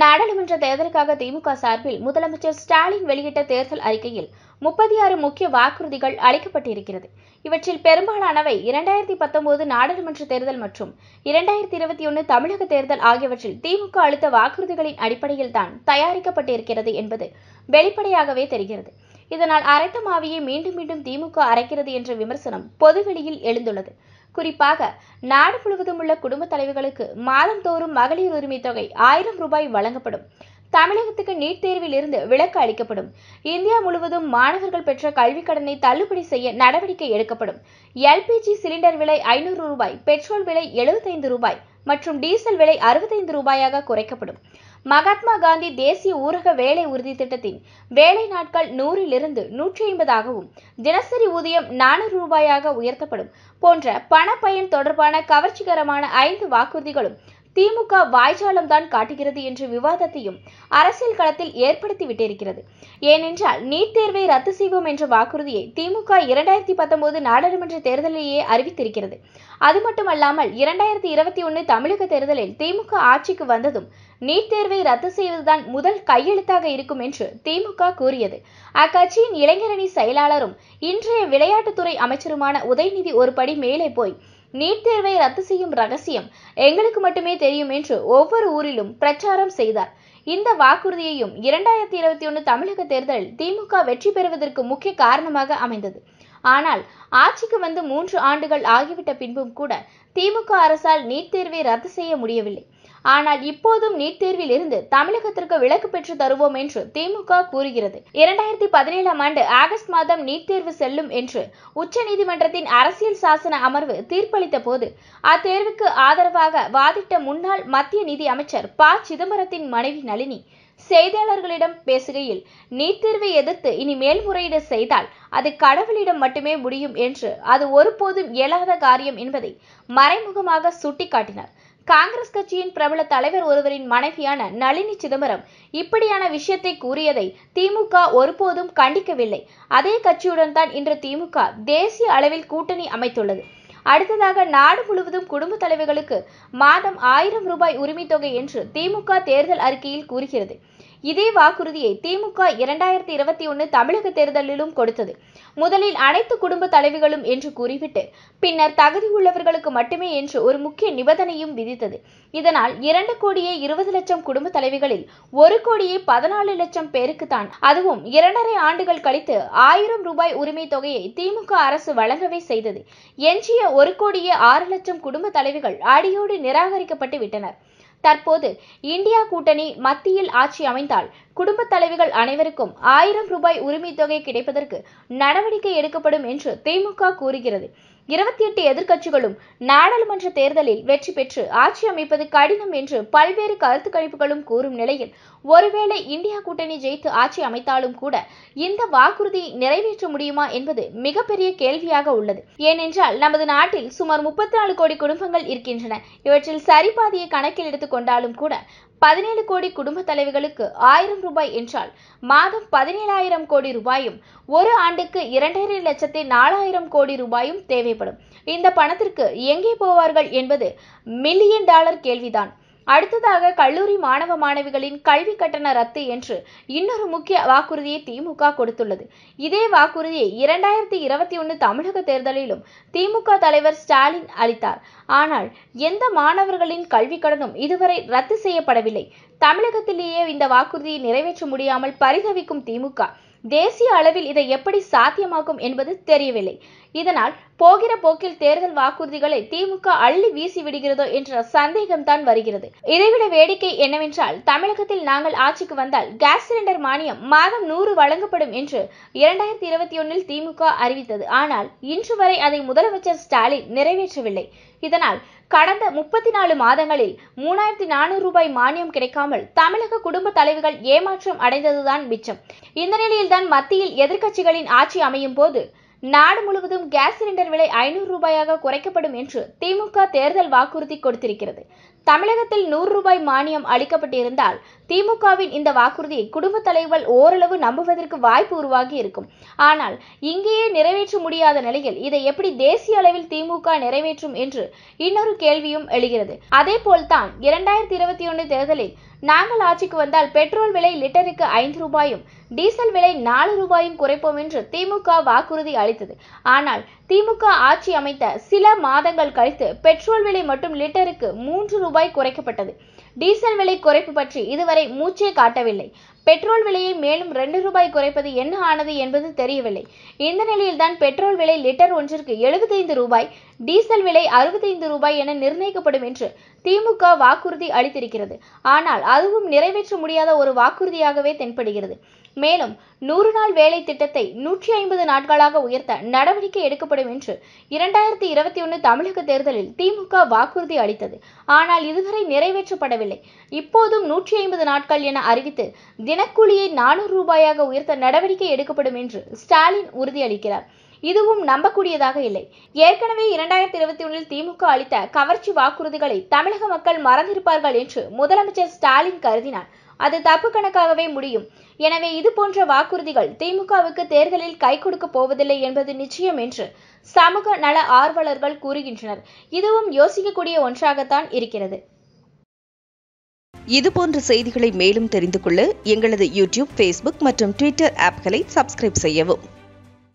நாடாளுமன்ற தேர்தலுக்காக திமுக சார்பில் முதலமைச்சர் ஸ்டாலின் வெளியிட்ட தேர்தல் அறிக்கையில் முப்பத்தி ஆறு முக்கிய வாக்குறுதிகள் அளிக்கப்பட்டிருக்கிறது இவற்றில் பெரும்பாலானவை இரண்டாயிரத்தி பத்தொன்பது நாடாளுமன்ற தேர்தல் மற்றும் இரண்டாயிரத்தி இருபத்தி ஒன்று தமிழக தேர்தல் ஆகியவற்றில் திமுக அளித்த வாக்குறுதிகளின் அடிப்படையில் தான் தயாரிக்கப்பட்டிருக்கிறது என்பது வெளிப்படையாகவே தெரிகிறது இதனால் அரைத்த மாவியை மீண்டும் மீண்டும் திமுக அரைக்கிறது என்ற விமர்சனம் பொதுவெளியில் எழுந்துள்ளது குறிப்பாக நாடு முழுவதும் உள்ள குடும்ப தலைவர்களுக்கு மாதந்தோறும் மகளிர் உரிமை தொகை ஆயிரம் ரூபாய் வழங்கப்படும் தமிழகத்துக்கு நீட் தேர்வில் இருந்து விலக்கு அளிக்கப்படும் இந்தியா முழுவதும் மாணவர்கள் பெற்ற கல்விக் கடனை தள்ளுபடி செய்ய நடவடிக்கை எடுக்கப்படும் எல்பிஜி சிலிண்டர் விலை ஐநூறு ரூபாய் பெட்ரோல் விலை எழுபத்தைந்து ரூபாய் மற்றும் டீசல் விலை அறுபத்தைந்து ரூபாயாக குறைக்கப்படும் மகாத்மா காந்தி தேசிய ஊரக வேலை உறுதி திட்டத்தின் வேலை நாட்கள் நூறிலிருந்து நூற்றி ஐம்பதாகவும் தினசரி ஊதியம் நானூறு ரூபாயாக உயர்த்தப்படும் போன்ற பண பயன் தொடர்பான கவர்ச்சிகரமான ஐந்து வாக்குறுதிகளும் திமுக வாய்ஜாலம் தான் காட்டுகிறது என்ற விவாதத்தையும் அரசியல் களத்தில் ஏற்படுத்தி விட்டிருக்கிறது ஏனென்றால் நீட் தேர்வை ரத்து செய்வோம் என்ற வாக்குறுதியை திமுக இரண்டாயிரத்தி பத்தொன்பது நாடாளுமன்ற தேர்தலிலேயே அறிவித்திருக்கிறது அது மட்டுமல்லாமல் இரண்டாயிரத்தி இருபத்தி ஒன்று தமிழக தேர்தலில் திமுக ஆட்சிக்கு வந்ததும் நீட் தேர்வை ரத்து செய்வதுதான் முதல் கையெழுத்தாக இருக்கும் என்று திமுக கூறியது அக்கட்சியின் இளைஞரணி செயலாளரும் இன்றைய விளையாட்டுத்துறை அமைச்சருமான உதயநிதி படி மேலே போய் நீட் தேர்வை ரத்து செய்யும் ரகசியம் எங்களுக்கு மட்டுமே தெரியும் என்று ஒவ்வொரு ஊரிலும் பிரச்சாரம் செய்தார் இந்த வாக்குறுதியையும் இரண்டாயிரத்தி இருபத்தி ஒன்று தமிழக தேர்தலில் திமுக வெற்றி பெறுவதற்கு முக்கிய காரணமாக அமைந்தது ஆனால் ஆட்சிக்கு வந்து மூன்று ஆண்டுகள் ஆகிவிட்ட பின்பும் கூட திமுக அரசால் நீட் தேர்வை ரத்து செய்ய முடியவில்லை ஆனால் இப்போதும் நீட் தேர்வில் இருந்து தமிழகத்திற்கு விலக்கு பெற்று தருவோம் என்று திமுக கூறுகிறது இரண்டாயிரத்தி பதினேழாம் ஆண்டு ஆகஸ்ட் மாதம் நீட் தேர்வு செல்லும் என்று உச்சநீதிமன்றத்தின் அரசியல் சாசன அமர்வு தீர்ப்பளித்த போது அத்தேர்வுக்கு ஆதரவாக வாதிட்ட முன்னாள் மத்திய நிதி அமைச்சர் ப சிதம்பரத்தின் மனைவி நளினி செய்தியாளர்களிடம் பேசுகையில் நீட் தேர்வை எதிர்த்து இனி மேல்முறையீடு செய்தால் அது கடவுளிடம் மட்டுமே முடியும் என்று அது ஒருபோதும் இயலாத காரியம் என்பதை மறைமுகமாக சுட்டிக்காட்டினார் காங்கிரஸ் கட்சியின் பிரபல தலைவர் ஒருவரின் மனைவியான நளினி சிதம்பரம் இப்படியான விஷயத்தை கூறியதை திமுக ஒருபோதும் கண்டிக்கவில்லை அதே கட்சியுடன் தான் இன்று திமுக தேசிய அளவில் கூட்டணி அமைத்துள்ளது அடுத்ததாக நாடு முழுவதும் குடும்ப தலைவர்களுக்கு மாதம் ஆயிரம் ரூபாய் உரிமை தொகை என்று திமுக தேர்தல் அறிக்கையில் கூறுகிறது இதே வாக்குறுதியை திமுக இரண்டாயிரத்தி இருபத்தி ஒன்று தமிழக தேர்தலிலும் கொடுத்தது முதலில் அனைத்து குடும்ப தலைவிகளும் என்று கூறிவிட்டு பின்னர் தகுதி உள்ளவர்களுக்கு மட்டுமே என்று ஒரு முக்கிய நிபந்தனையும் விதித்தது இதனால் இரண்டு கோடியே இருபது லட்சம் குடும்ப தலைவிகளில் ஒரு கோடியே பதினாலு லட்சம் பேருக்கு தான் அதுவும் இரண்டரை ஆண்டுகள் கழித்து ஆயிரம் ரூபாய் உரிமை தொகையை திமுக அரசு வழங்கவே செய்தது எஞ்சிய ஒரு கோடியே ஆறு லட்சம் குடும்ப தலைவிகள் அடியோடு நிராகரிக்கப்பட்டு விட்டனர் தற்போது இந்தியா கூட்டணி மத்தியில் ஆட்சி அமைந்தால் குடும்ப தலைவிகள் அனைவருக்கும் ஆயிரம் ரூபாய் உரிமை தொகை கிடைப்பதற்கு நடவடிக்கை எடுக்கப்படும் என்று திமுக கூறுகிறது இருபத்தி எட்டு எதிர்க்கட்சிகளும் நாடாளுமன்ற தேர்தலில் வெற்றி பெற்று ஆட்சி அமைப்பது கடினம் என்று பல்வேறு கருத்து கணிப்புகளும் கூறும் நிலையில் ஒருவேளை இந்தியா கூட்டணி ஜெயித்து ஆட்சி அமைத்தாலும் கூட இந்த வாக்குறுதியை நிறைவேற்ற முடியுமா என்பது மிகப்பெரிய கேள்வியாக உள்ளது ஏனென்றால் நமது நாட்டில் சுமார் முப்பத்தி நாலு கோடி குடும்பங்கள் இருக்கின்றன இவற்றில் சரிபாதியை கணக்கில் கொண்டாலும் கூட பதினேழு கோடி குடும்ப தலைவிகளுக்கு ஆயிரம் ரூபாய் என்றால் மாதம் பதினேழாயிரம் கோடி ரூபாயும் ஒரு ஆண்டுக்கு இரண்டரை லட்சத்தி நாலாயிரம் கோடி ரூபாயும் தேவைப்படும் இந்த பணத்திற்கு எங்கே போவார்கள் என்பது மில்லியன் டாலர் கேள்விதான் அடுத்ததாக கல்லூரி மாணவ மாணவிகளின் கல்வி கட்டண ரத்து என்று இன்னொரு முக்கிய வாக்குறுதியை திமுக கொடுத்துள்ளது இதே வாக்குறுதியை இரண்டாயிரத்தி இருபத்தி ஒன்று தமிழக தேர்தலிலும் திமுக தலைவர் ஸ்டாலின் அளித்தார் ஆனால் எந்த மாணவர்களின் கல்வி கடனும் இதுவரை ரத்து செய்யப்படவில்லை தமிழகத்திலேயே இந்த வாக்குறுதியை நிறைவேற்ற முடியாமல் பரிதவிக்கும் திமுக தேசிய அளவில் இதை எப்படி சாத்தியமாகும் என்பது தெரியவில்லை இதனால் போகிற போக்கில் தேர்தல் வாக்குறுதிகளை திமுக அள்ளி வீசி விடுகிறதோ என்ற சந்தேகம்தான் வருகிறது இதைவிட வேடிக்கை என்னவென்றால் தமிழகத்தில் நாங்கள் ஆட்சிக்கு வந்தால் கேஸ் சிலிண்டர் மானியம் மாதம் நூறு வழங்கப்படும் என்று இரண்டாயிரத்தி இருபத்தி ஒன்னில் திமுக அறிவித்தது ஆனால் இன்று வரை அதை முதலமைச்சர் ஸ்டாலின் நிறைவேற்றவில்லை இதனால் கடந்த முப்பத்தி நாலு மாதங்களில் மூணாயிரத்தி நானூறு ரூபாய் மானியம் கிடைக்காமல் தமிழக குடும்ப தலைவர்கள் ஏமாற்றம் அடைந்ததுதான் மிச்சம் இந்த நிலையில்தான் மத்தியில் எதிர்க்கட்சிகளின் ஆட்சி அமையும் போது நாடு முழுவதும் கேஸ் சிலிண்டர் விலை ஐநூறு ரூபாயாக குறைக்கப்படும் என்று திமுக தேர்தல் வாக்குறுதி கொடுத்திருக்கிறது தமிழகத்தில் நூறு ரூபாய் மானியம் அளிக்கப்பட்டிருந்தால் திமுகவின் இந்த வாக்குறுதியை குடும்ப தலைவர்கள் ஓரளவு நம்புவதற்கு வாய்ப்பு உருவாகி இருக்கும் ஆனால் இங்கேயே நிறைவேற்ற முடியாத நிலையில் இதை எப்படி தேசிய அளவில் திமுக நிறைவேற்றும் என்று இன்னொரு கேள்வியும் எழுகிறது அதே போல்தான் இரண்டாயிரத்தி இருபத்தி ஒன்று தேர்தலில் நாங்கள் ஆட்சிக்கு வந்தால் பெட்ரோல் விலை லிட்டருக்கு ஐந்து ரூபாயும் டீசல் விலை நாலு ரூபாயும் குறைப்போம் என்று திமுக வாக்குறுதி அளித்தது ஆனால் திமுக ஆட்சி அமைத்த சில மாதங்கள் கழித்து பெட்ரோல் விலை மட்டும் லிட்டருக்கு மூன்று ரூபாய் ரூபாய் குறைக்கப்பட்டது டீசல் விலை குறைப்பு பற்றி இதுவரை மூச்சே காட்டவில்லை பெட்ரோல் விலையை மேலும் ரெண்டு ரூபாய் குறைப்பது என்ன ஆனது என்பது தெரியவில்லை இந்த நிலையில்தான் பெட்ரோல் விலை லிட்டர் ஒன்றிற்கு எழுபத்தைந்து ரூபாய் டீசல் விலை அறுபத்தைந்து ரூபாய் என நிர்ணயிக்கப்படும் என்று திமுக வாக்குறுதி அளித்திருக்கிறது ஆனால் அதுவும் நிறைவேற்ற முடியாத ஒரு வாக்குறுதியாகவே தென்படுகிறது மேலும் நூறு நாள் வேலை திட்டத்தை நூற்றி ஐம்பது நாட்களாக உயர்த்த நடவடிக்கை எடுக்கப்படும் என்று இரண்டாயிரத்தி இருபத்தி ஒன்று தமிழக தேர்தலில் திமுக வாக்குறுதி அளித்தது ஆனால் இதுவரை நிறைவேற்றப்படவில்லை இப்போதும் நூற்றி ஐம்பது நாட்கள் என அறிவித்து தினக்கூலியை நானூறு ரூபாயாக உயர்த்த நடவடிக்கை எடுக்கப்படும் என்று ஸ்டாலின் உறுதியளிக்கிறார் இதுவும் நம்பக்கூடியதாக இல்லை ஏற்கனவே இரண்டாயிரத்தி இருபத்தி ஒன்றில் திமுக அளித்த கவர்ச்சி வாக்குறுதிகளை தமிழக மக்கள் மறந்திருப்பார்கள் என்று முதலமைச்சர் ஸ்டாலின் கருதினார் அது தப்பு கணக்காகவே முடியும் எனவே இதுபோன்ற வாக்குறுதிகள் திமுகவுக்கு தேர்தலில் கை கொடுக்க போவதில்லை என்பது நிச்சயம் என்று சமூக நல ஆர்வலர்கள் கூறுகின்றனர் இதுவும் யோசிக்கக்கூடிய ஒன்றாகத்தான் இருக்கிறது இதுபோன்ற செய்திகளை மேலும் தெரிந்து கொள்ள எங்களது யூடியூப் ஃபேஸ்புக் மற்றும் ட்விட்டர் ஆப்களை சப்ஸ்கிரைப் செய்யவும்